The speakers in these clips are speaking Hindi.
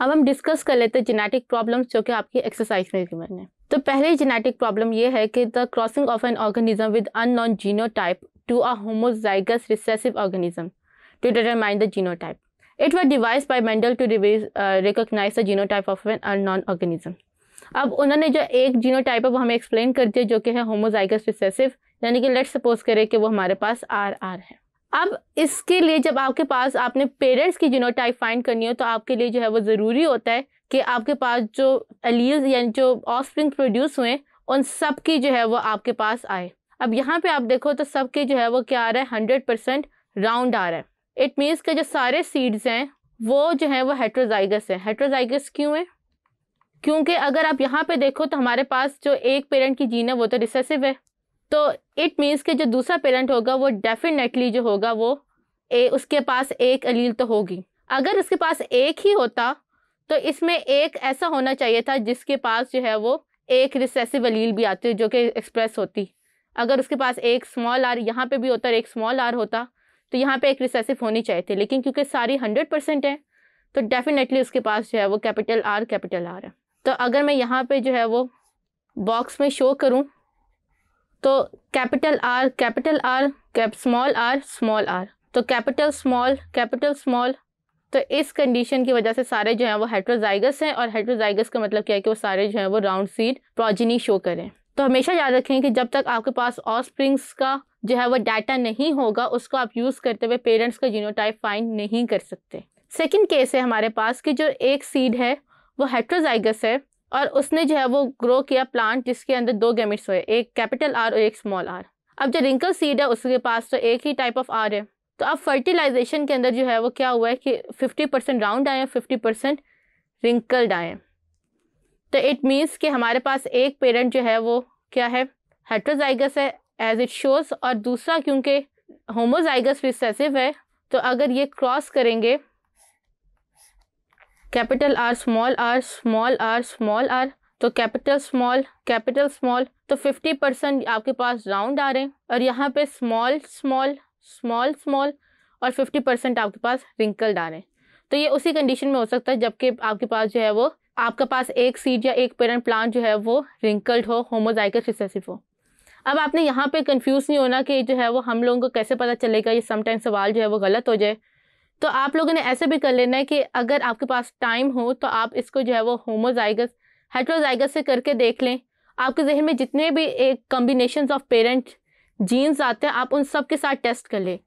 अब हम डिस्कस कर लेते हैं जेनेटिक प्रॉब्लम्स जो कि आपकी एक्सरसाइज में गिवन है तो पहली जेनेटिक प्रॉब्लम ये है कि the crossing of an organism with unknown type to a homozygous recessive organism to determine the genotype. It was devised by Mendel to recognise the genotype of an unknown organism अब उन्होंने जो एक जीनो टाइप है वो हमें एक्सप्लेन कर दिया जो कि है होमोजाइगस रिसेसिव यानी कि लेट्स सपोज करें कि वो हमारे पास आर आर है अब इसके लिए जब आपके पास आपने पेरेंट्स की जीनोटाइप फाइंड करनी हो तो आपके लिए जो है वो ज़रूरी होता है कि आपके पास जो एलियज यानी जो ऑफस्प्रिंग प्रोड्यूस हुए उन सब की जो है वो आपके पास आए अब यहाँ पे आप देखो तो सब के जो है वो क्या आ रहा है हंड्रेड परसेंट राउंड आ रहा है इट मीन्स के जो सारे सीड्स हैं वो जो है वो हेट्रोजाइगस है हेट्रोजाइगस क्यों है क्योंकि अगर आप यहाँ पे देखो तो हमारे पास जो एक पेरेंट की जीन है वो तो रिसेसिव है तो इट मीन्स कि जो दूसरा पेरेंट होगा वो डेफिनेटली जो होगा वो ए उसके पास एक अलील तो होगी अगर उसके पास एक ही होता तो इसमें एक ऐसा होना चाहिए था जिसके पास जो है वो एक रिसेसिव अलील भी आती है जो कि एक्सप्रेस होती अगर उसके पास एक स्मॉल आर यहाँ पे भी होता और एक स्मॉल आर होता तो यहाँ पे एक रिसेसिव होनी चाहिए थी लेकिन क्योंकि सारी हंड्रेड परसेंट है तो डेफिनेटली उसके पास जो है वो कैपिटल आर कैपिटल आर है तो अगर मैं यहाँ पे जो है वो बॉक्स में शो करूँ तो capital R capital R cap small R small R तो कैपिटल स्मॉल कैपिटल स्मॉल तो इस कंडीशन की वजह से सारे जो हैं वो हेट्रोजाइगस हैं और हेट्रोजाइगस का मतलब क्या है कि वो सारे जो हैं वो राउंड सीड प्रोजिनी शो करें तो हमेशा याद रखें कि जब तक आपके पास ऑस्प्रिंग्स का जो है वो डाटा नहीं होगा उसको आप यूज़ करते हुए पेरेंट्स का जीनोटाइप फाइंड नहीं कर सकते सेकेंड केस है हमारे पास कि जो एक सीड है वो हेट्रोजाइगस है और उसने जो है वो ग्रो किया प्लांट जिसके अंदर दो गेमिट्स हुए एक कैपिटल आर और एक स्मॉल आर अब जो रिंकल सीड है उसके पास तो एक ही टाइप ऑफ आर है तो अब फर्टिलाइजेशन के अंदर जो है वो क्या हुआ है कि फिफ्टी परसेंट राउंड आए फिफ्टी परसेंट रिंकल्ड आए तो इट मीन्स कि हमारे पास एक पेरेंट जो है वो क्या है हेट्रोजाइगस है एज इट शोज और दूसरा क्योंकि होमोजाइगस रिसेसिव है तो अगर ये क्रॉस करेंगे capital R small R small R small R तो कैपिटल स्मॉल कैपिटल स्मॉल तो फिफ्टी परसेंट आपके पास राउंड आ रहे हैं और यहाँ पे स्मॉल स्मॉल स्मॉल स्मॉल और फिफ्टी परसेंट आपके पास रिंकल्ड आ रहे हैं तो ये उसी कंडीशन में हो सकता है जबकि आपके पास जो है वो आपके पास एक सीड या एक पेरेंट प्लांट जो है वो रिंकल्ड हो होमोजाइकस रिसेसिव हो अब आपने यहाँ पे कंफ्यूज नहीं होना कि जो है वो हम लोगों को कैसे पता चलेगा ये समटाइम सवाल जो है वो गलत हो जाए तो आप लोगों ने ऐसे भी कर लेना है कि अगर आपके पास टाइम हो तो आप इसको जो है वो होमोजाइगस हेट्रोजाइगस से करके देख लें आपके जहन में जितने भी एक कम्बिनेशन ऑफ पेरेंट जीन्स आते हैं आप उन सब के साथ टेस्ट कर लें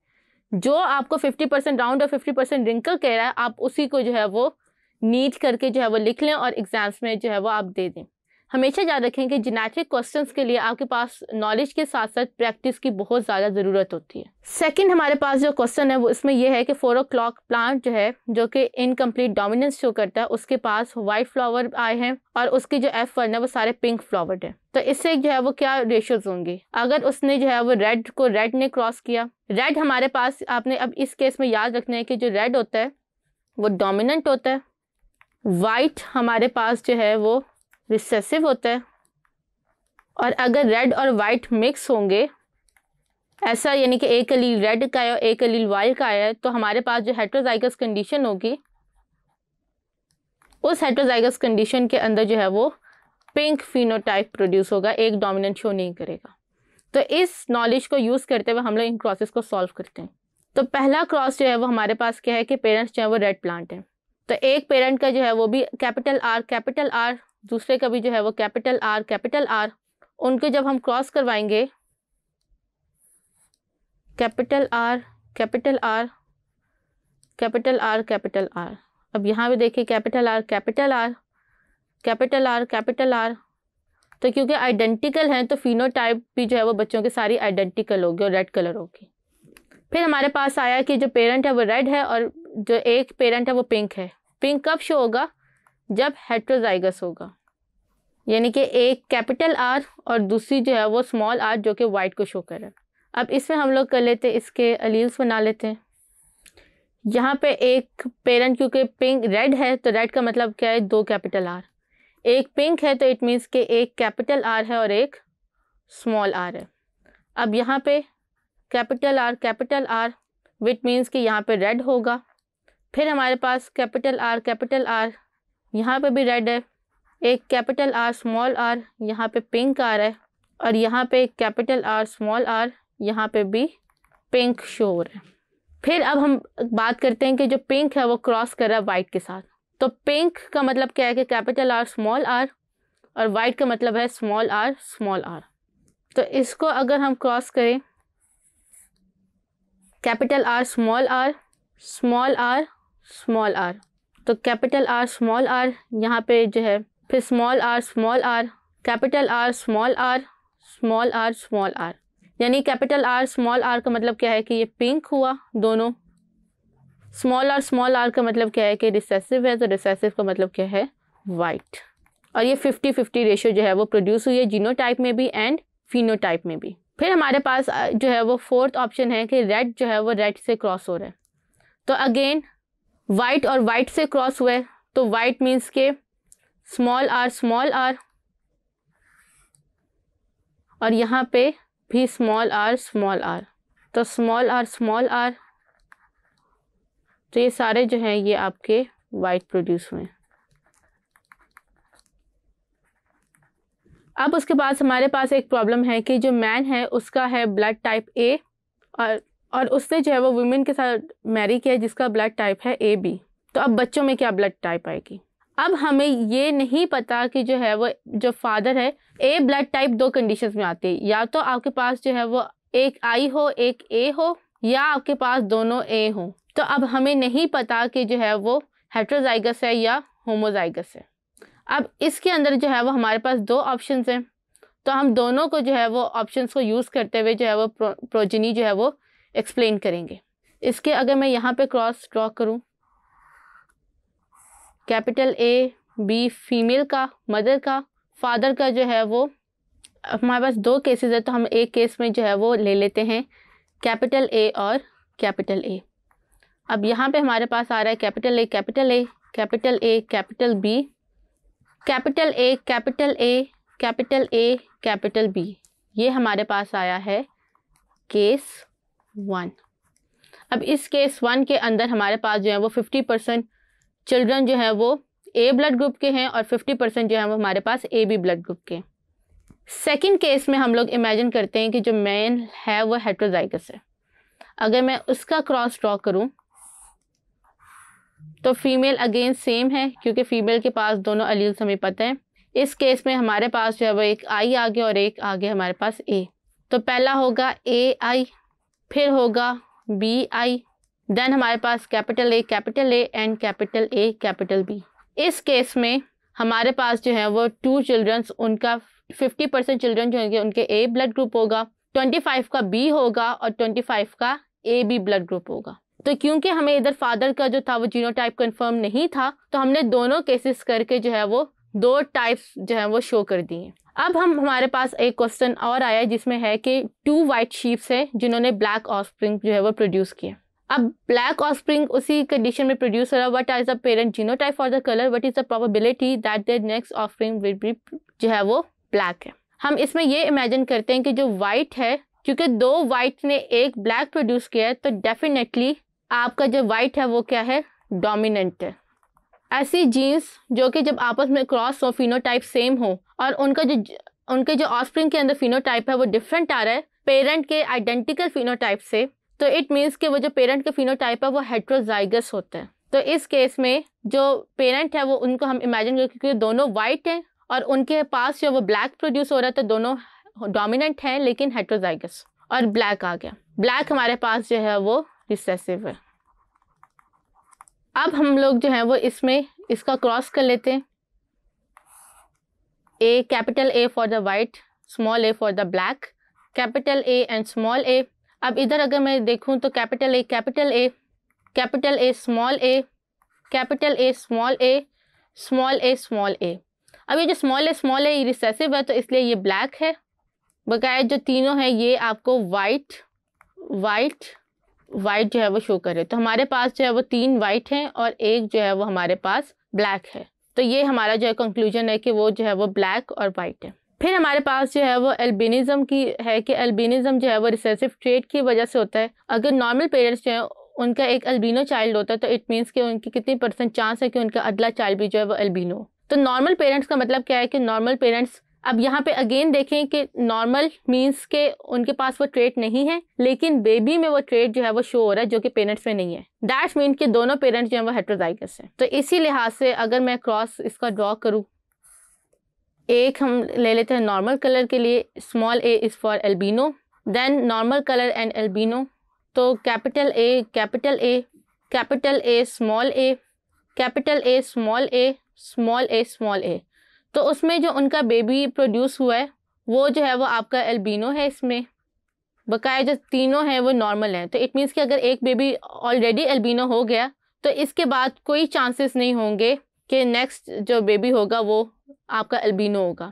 जो आपको 50 परसेंट राउंड और 50 परसेंट रिंकल कह रहा है आप उसी को जो है वो नीट करके जो है वो लिख लें और एग्ज़ाम्स में जो है वो आप दे दें हमेशा याद रखें कि जिनेट्रिक क्वेश्चंस के लिए आपके पास नॉलेज के साथ साथ प्रैक्टिस की बहुत ज़्यादा ज़रूरत होती है सेकंड हमारे पास जो क्वेश्चन है वो इसमें यह है कि फोर ओ क्लॉक प्लांट जो है जो कि इनकम्प्लीट डोमिनेंस शो करता है उसके पास वाइट फ्लावर आए हैं और उसके जो एफ वर्न है वो सारे पिंक फ्लावर्ड है तो इससे जो है वो क्या रेशोज होंगे अगर उसने जो है वो रेड को रेड ने क्रॉस किया रेड हमारे पास आपने अब इस केस में याद रखना है कि जो रेड होता है वो डोमिनेंट होता है वाइट हमारे पास जो है वो रिसेसिव होता है और अगर रेड और वाइट मिक्स होंगे ऐसा यानी कि एक अलील रेड का है और एक अलील वाइट का है तो हमारे पास जो हेट्रोजाइगस कंडीशन होगी उस हेट्रोजाइगस कंडीशन के अंदर जो है वो पिंक फिनोटाइप प्रोड्यूस होगा एक डोमिनेंट शो नहीं करेगा तो इस नॉलेज को यूज़ करते हुए हम लोग इन क्रॉसेस को सॉल्व करते हैं तो पहला क्रॉस जो है वो हमारे पास क्या है कि पेरेंट्स जो है वो रेड प्लांट हैं तो एक पेरेंट का जो है वो भी कैपिटल आर कैपिटल आर दूसरे का भी जो है वो कैपिटल आर कैपिटल आर उनके जब हम क्रॉस करवाएंगे capital R capital R capital R capital R अब यहाँ भी देखिए capital R capital R capital R capital R तो क्योंकि आइडेंटिकल हैं तो फिनोटाइप भी जो है वो बच्चों के सारी आइडेंटिकल होगी और रेड कलर होगी फिर हमारे पास आया कि जो पेरेंट है वो रेड है और जो एक पेरेंट है वो पिंक है पिंक कब शो होगा जब हेट्रोजाइगस होगा यानी कि एक कैपिटल आर और दूसरी जो है वो स्मॉल आर जो कि वाइट को शो कर रहा है अब इसमें हम लोग कर लेते हैं इसके अलील्स बना लेते हैं यहाँ पे एक पेरेंट क्योंकि पिंक रेड है तो रेड का मतलब क्या है दो कैपिटल आर एक पिंक है तो इट मीन्स के एक कैपिटल आर है और एक स्मॉल आर है अब यहाँ पे कैपिटल आर कैपिटल आर विट मीन्स कि यहाँ पे रेड होगा फिर हमारे पास कैपिटल आर कैपिटल आर यहाँ पे भी रेड है एक कैपिटल आर स्मॉल आर यहाँ पे पिंक आ रहा है और यहाँ पे कैपिटल आर स्मॉल आर यहाँ पे भी पिंक शो हो रहा है फिर अब हम बात करते हैं कि जो पिंक है वो क्रॉस कर रहा है वाइट के साथ तो पिंक का मतलब क्या है कि कैपिटल आर स्मॉल आर और वाइट का मतलब है स्मॉल आर स्मॉल आर तो इसको अगर हम क्रॉस करें capital R small R small R small R तो कैपिटल आर स्मॉल आर यहाँ पे जो है फिर small R small R capital R small R small R small R यानी कैपिटल आर स्मॉल आर का मतलब क्या है कि ये पिंक हुआ दोनों स्मॉल आर स्मॉल आर का मतलब क्या है कि रिसेसिव है तो रिसेसिव का मतलब क्या है वाइट और ये फिफ्टी फिफ्टी रेशियो जो है वो प्रोड्यूस हुई है जीनो में भी एंड फिनो में भी फिर हमारे पास जो है वो फोर्थ ऑप्शन है कि रेड जो है वो रेड से क्रॉस हो रहा है तो अगेन वाइट और वाइट से क्रॉस हुए तो वाइट मीन्स के स्मॉल आर स्मॉल आर और यहाँ पे भी स्मॉल आर स्मॉल आर तो स्मॉल आर स्मॉल आर तो ये सारे जो हैं ये आपके वाइट प्रोड्यूस हुए अब उसके पास हमारे पास एक प्रॉब्लम है कि जो मैन है उसका है ब्लड टाइप ए और और उसने जो है वो वुमेन के साथ मैरी किया जिसका ब्लड टाइप है ए बी तो अब बच्चों में क्या ब्लड टाइप आएगी अब हमें ये नहीं पता कि जो है वो जो फादर है ए ब्लड टाइप दो कंडीशन में आती है या तो आपके पास जो है वो एक आई हो एक ए हो या आपके पास दोनों ए हो तो अब हमें नहीं पता कि जो है वो हेट्रोजाइगस है या होमोजाइगस है अब इसके अंदर जो है वो हमारे पास दो ऑप्शन हैं तो हम दोनों को जो है वो ऑप्शंस को यूज़ करते हुए जो है वो प्रो, प्रोजनी जो है वो एक्सप्लेन करेंगे इसके अगर मैं यहाँ पे क्रॉस ड्रॉ करूँ कैपिटल ए बी फीमेल का मदर का फादर का जो है वो हमारे पास दो केसेस है तो हम एक केस में जो है वो ले लेते हैं कैपिटल ए और कैपिटल ए अब यहाँ पे हमारे पास आ रहा है capital A capital A capital A capital B capital A capital A capital A capital B ये हमारे पास आया है केस वन अब इस केस वन के अंदर हमारे पास जो है वो फिफ्टी परसेंट चिल्ड्रन जो है वो ए ब्लड ग्रुप के हैं और फिफ्टी परसेंट जो है वो हमारे पास ए बी ब्लड ग्रुप के सेकेंड केस में हम लोग इमेजिन करते हैं कि जो मेन है वो हेट्रोजाइगस है अगर मैं उसका क्रॉस ड्रॉ करूँ तो फीमेल अगेन सेम है क्योंकि फीमेल के पास दोनों अलील्स हमें पता है इस केस में हमारे पास जो है वो एक आई आगे और एक आगे हमारे पास ए तो पहला होगा ए आई फिर होगा बी आई देन हमारे पास capital A capital A and capital A capital B इस केस में हमारे पास जो है वो टू चिल्ड्रंस उनका फिफ्टी परसेंट चिल्ड्रन जो होंगे उनके ए ब्लड ग्रुप होगा ट्वेंटी फाइव का बी होगा और ट्वेंटी फाइव का ए बी ब्लड ग्रुप होगा तो क्योंकि हमें इधर फादर का जो था वो टाइप कन्फर्म नहीं था तो हमने दोनों केसेस करके जो है वो दो टाइप्स जो है वो शो कर दिए अब हम हमारे पास एक क्वेश्चन और आया जिसमें है कि टू वाइट शीप्स है जिन्होंने ब्लैक ऑफ जो है वो प्रोड्यूस किया अब ब्लैक ऑफ उसी कंडीशन में प्रोड्यूस हो रहा what is the parent type for the colour what is the probability that the next of will be जो है वो ब्लैक है हम इसमें ये इमेजिन करते हैं कि जो वाइट है क्योंकि दो वाइट ने एक ब्लैक प्रोड्यूस किया है तो डेफिनेटली आपका जो वाइट है वो क्या है डोमिनेंट है ऐसी जीन्स जो कि जब आपस में क्रॉस हो फिनोटाइप सेम हो और उनका जो उनके जो ऑस्प्रिंग के अंदर फिनोटाइप है वो डिफरेंट आ रहा है पेरेंट के आइडेंटिकल फिनोटाइप से तो इट मीन्स कि वो जो पेरेंट के फिनोटाइप है वो हेट्रोजाइगस होता है तो इस केस में जो पेरेंट है वो उनको हम इमेजिन करें क्योंकि दोनों वाइट हैं और उनके पास जो वो ब्लैक प्रोड्यूस हो रहा है तो दोनों डोमिनेंट हैं लेकिन हेट्रोजाइगस और ब्लैक आ गया ब्लैक हमारे पास जो है वो रिसेसिव है अब हम लोग जो है वो इसमें इसका क्रॉस कर लेते हैं A capital A for the white small A for the black capital A and small A अब इधर अगर मैं देखूं तो capital A capital A capital A small A capital A small A small A small A अब ये जो स्मॉल ए स्मॉल ए ये रिसेसिव है तो इसलिए ये ब्लैक है बकाया जो तीनों हैं ये आपको वाइट वाइट वाइट जो है वो शो करे तो हमारे पास जो है वो तीन वाइट हैं और एक जो है वो हमारे पास ब्लैक है तो ये हमारा जो है कंक्लूजन है कि वो जो है वो ब्लैक और वाइट है फिर हमारे पास जो है वो एल्बिनिज्म की है कि एल्बिनिज्म जो है वो रिसेसिव ट्रेड की वजह से होता है अगर नॉर्मल पेरेंट्स जो है उनका एक अल्बिनो चाइल्ड होता है तो इट मीन्स कि उनकी कितनी परसेंट चांस है कि उनका अगला चाइल्ड भी जो है वो अल्बिनो तो नॉर्मल पेरेंट्स का मतलब क्या है कि नॉर्मल पेरेंट्स अब यहाँ पे अगेन देखें कि नॉर्मल मीन्स के उनके पास वो ट्रेट नहीं है लेकिन बेबी में वो ट्रेट जो है वो शो हो रहा है जो कि पेरेंट्स में नहीं है डैट मीन के दोनों पेरेंट्स जो है वो हेट्रोजाइगस हैं तो इसी लिहाज से अगर मैं क्रॉस इसका ड्रॉ करूँ एक हम ले लेते हैं नॉर्मल कलर के लिए small A is for albino then normal colour and albino तो capital A capital A capital A small A capital A small A small A small A तो उसमें जो उनका बेबी प्रोड्यूस हुआ है वो जो है वो आपका एल्बिनो है इसमें बकाया जो तीनों हैं वो नॉर्मल हैं तो इट मीन्स कि अगर एक बेबी ऑलरेडी एल्बिनो हो गया तो इसके बाद कोई चांसेस नहीं होंगे कि नेक्स्ट जो बेबी होगा वो आपका एल्बिनो होगा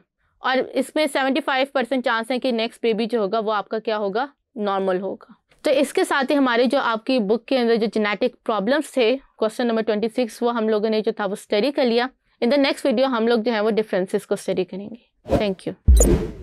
और इसमें सेवेंटी फाइव परसेंट चांस है कि नेक्स्ट बेबी जो होगा वो आपका क्या होगा नॉर्मल होगा तो इसके साथ ही हमारे जो आपकी बुक के अंदर जो जेनेटिक प्रॉब्लम्स थे क्वेश्चन नंबर ट्वेंटी सिक्स वो हम लोगों ने जो था वो स्टडी कर लिया इन द नेक्स्ट वीडियो हम लोग जो है वो डिफरेंसेस को स्टडी करेंगे थैंक यू